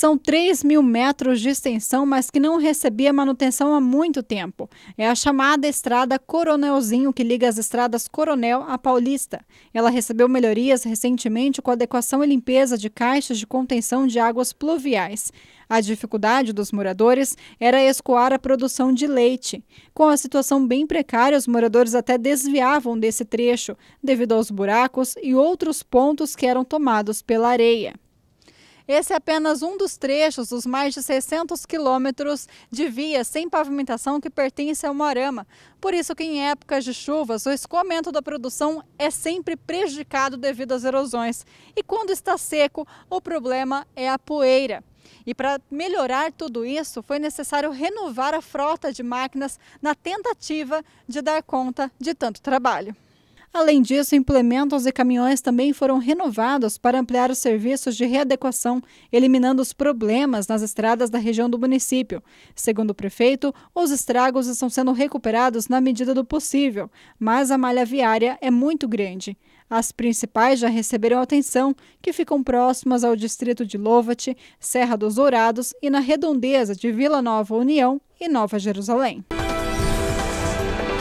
São 3 mil metros de extensão, mas que não recebia manutenção há muito tempo. É a chamada Estrada Coronelzinho, que liga as estradas Coronel à Paulista. Ela recebeu melhorias recentemente com adequação e limpeza de caixas de contenção de águas pluviais. A dificuldade dos moradores era escoar a produção de leite. Com a situação bem precária, os moradores até desviavam desse trecho, devido aos buracos e outros pontos que eram tomados pela areia. Esse é apenas um dos trechos dos mais de 600 quilômetros de via sem pavimentação que pertence ao Moarama. Por isso que em épocas de chuvas, o escoamento da produção é sempre prejudicado devido às erosões. E quando está seco, o problema é a poeira. E para melhorar tudo isso, foi necessário renovar a frota de máquinas na tentativa de dar conta de tanto trabalho. Além disso, implementos e caminhões também foram renovados para ampliar os serviços de readequação, eliminando os problemas nas estradas da região do município. Segundo o prefeito, os estragos estão sendo recuperados na medida do possível, mas a malha viária é muito grande. As principais já receberam atenção, que ficam próximas ao distrito de Lovate, Serra dos Dourados e na redondeza de Vila Nova União e Nova Jerusalém.